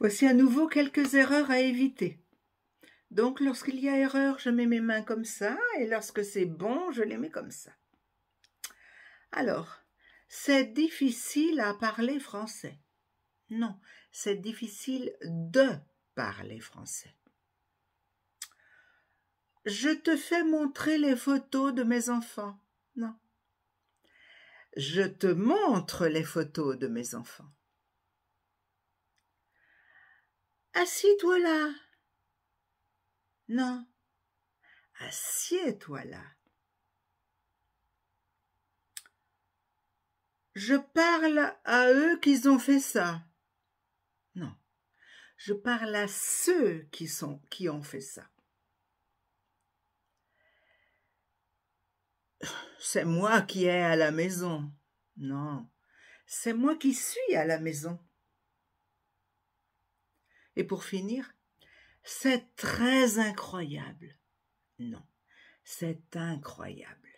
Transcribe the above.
Voici à nouveau quelques erreurs à éviter. Donc lorsqu'il y a erreur, je mets mes mains comme ça, et lorsque c'est bon, je les mets comme ça. Alors, c'est difficile à parler français. Non, c'est difficile de parler français. Je te fais montrer les photos de mes enfants. Non. Je te montre les photos de mes enfants. « toi là. Non. Assieds-toi là. Je parle à eux qui ont fait ça. Non. Je parle à ceux qui, sont, qui ont fait ça. C'est moi qui ai à la maison. Non. C'est moi qui suis à la maison. Et pour finir, c'est très incroyable. Non, c'est incroyable.